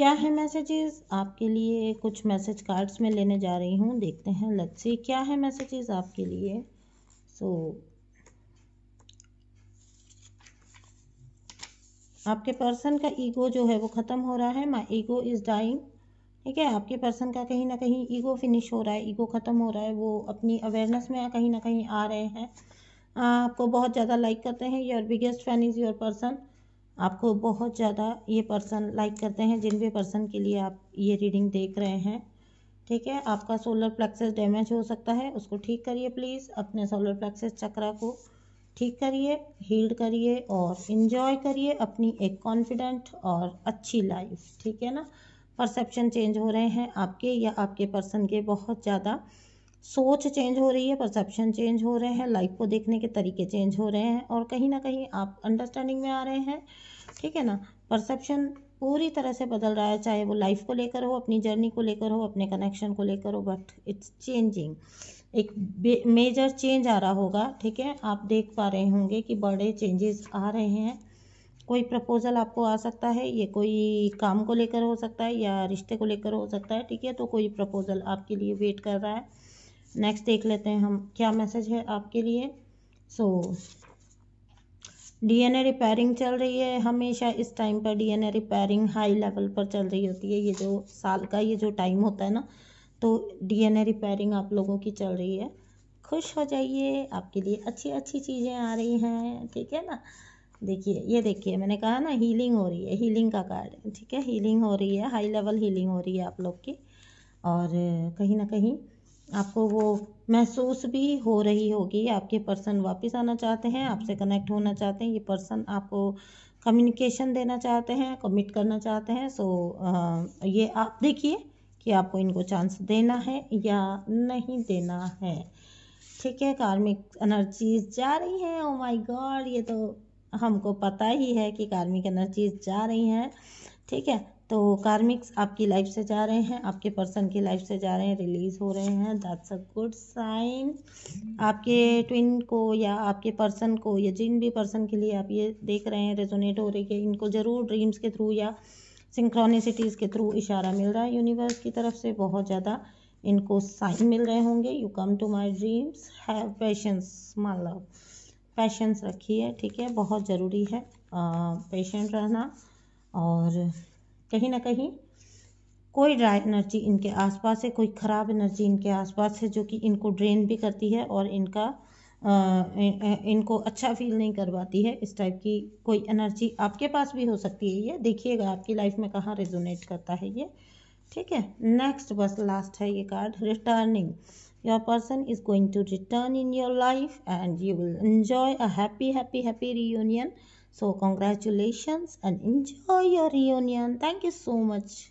क्या है मैसेजेस आपके लिए कुछ मैसेज कार्ड्स में लेने जा रही हूँ देखते हैं लेट्स सी क्या है मैसेजेस आपके लिए सो so, आपके पर्सन का ईगो जो है वो ख़त्म हो रहा है माई ईगो इज़ डाइंग ठीक है आपके पर्सन का कहीं ना कहीं ईगो फिनिश हो रहा है ईगो ख़त्म हो रहा है वो अपनी अवेयरनेस में कहीं ना कहीं आ रहे हैं आपको बहुत ज़्यादा लाइक करते हैं your biggest fan is your person आपको बहुत ज़्यादा ये पर्सन लाइक करते हैं जिन भी पर्सन के लिए आप ये रीडिंग देख रहे हैं ठीक है आपका सोलर प्लेक्सेस डैमेज हो सकता है उसको ठीक करिए प्लीज़ अपने सोलर प्लेक्सेस चक्रा को ठीक करिए हील्ड करिए और इन्जॉय करिए अपनी एक कॉन्फिडेंट और अच्छी लाइफ ठीक है ना परसेप्शन चेंज हो रहे हैं आपके या आपके पर्सन के बहुत ज़्यादा सोच चेंज हो रही है परसेप्शन चेंज हो रहे हैं लाइफ को देखने के तरीके चेंज हो रहे हैं और कहीं ना कहीं आप अंडरस्टैंडिंग में आ रहे हैं ठीक है ना परसेप्शन पूरी तरह से बदल रहा है चाहे वो लाइफ को लेकर हो अपनी जर्नी को लेकर हो अपने कनेक्शन को लेकर हो बट इट्स चेंजिंग एक मेजर चेंज आ रहा होगा ठीक है आप देख पा रहे होंगे कि बड़े चेंजेस आ रहे हैं कोई प्रपोज़ल आपको आ सकता है ये कोई काम को लेकर हो सकता है या रिश्ते को लेकर हो सकता है ठीक है तो कोई प्रपोज़ल आपके लिए वेट कर रहा है नेक्स्ट देख लेते हैं हम क्या मैसेज है आपके लिए सो डीएनए रिपेयरिंग चल रही है हमेशा इस टाइम पर डीएनए रिपेयरिंग हाई लेवल पर चल रही होती है ये जो साल का ये जो टाइम होता है ना तो डीएनए रिपेयरिंग आप लोगों की चल रही है खुश हो जाइए आपके लिए अच्छी अच्छी चीज़ें आ रही हैं ठीक है ना देखिए ये देखिए मैंने कहा ना हीलिंग हो रही है हीलिंग का कार्ड ठीक है हीलिंग हो रही है हाई लेवल हीलिंग हो रही है आप लोग की और कहीं ना कहीं आपको वो महसूस भी हो रही होगी आपके पर्सन वापस आना चाहते हैं आपसे कनेक्ट होना चाहते हैं ये पर्सन आपको कम्युनिकेशन देना चाहते हैं कमिट करना चाहते हैं सो आ, ये आप देखिए कि आपको इनको चांस देना है या नहीं देना है ठीक है कार्मिक एनर्जीज जा रही हैं ओ माय गॉड ये तो हमको पता ही है कि कार्मिक एनर्जीज जा रही हैं ठीक है तो कार्मिक्स आपकी लाइफ से जा रहे हैं आपके पर्सन की लाइफ से जा रहे हैं रिलीज हो रहे हैं दैट्स अ गुड साइन आपके ट्विन को या आपके पर्सन को या जिन भी पर्सन के लिए आप ये देख रहे हैं रेजोनेट हो रही है इनको ज़रूर ड्रीम्स के थ्रू या सिंक्रोनिसिटीज़ के थ्रू इशारा मिल रहा है यूनिवर्स की तरफ से बहुत ज़्यादा इनको साइन मिल रहे होंगे you come to my dreams have patience my love patience रखिए ठीक है बहुत ज़रूरी है पेशेंट रहना और कहीं ना कहीं कोई ड्राई एनर्जी इनके आसपास है कोई ख़राब एनर्जी इनके आसपास है जो कि इनको ड्रेन भी करती है और इनका आ, इनको अच्छा फील नहीं करवाती है इस टाइप की कोई एनर्जी आपके पास भी हो सकती है ये देखिएगा आपकी लाइफ में कहाँ रेजोनेट करता है ये ठीक है नेक्स्ट बस लास्ट है ये card returning your person is going to return in your life and you will enjoy a happy happy happy reunion So, congratulations and enjoy your reunion. Thank you so much.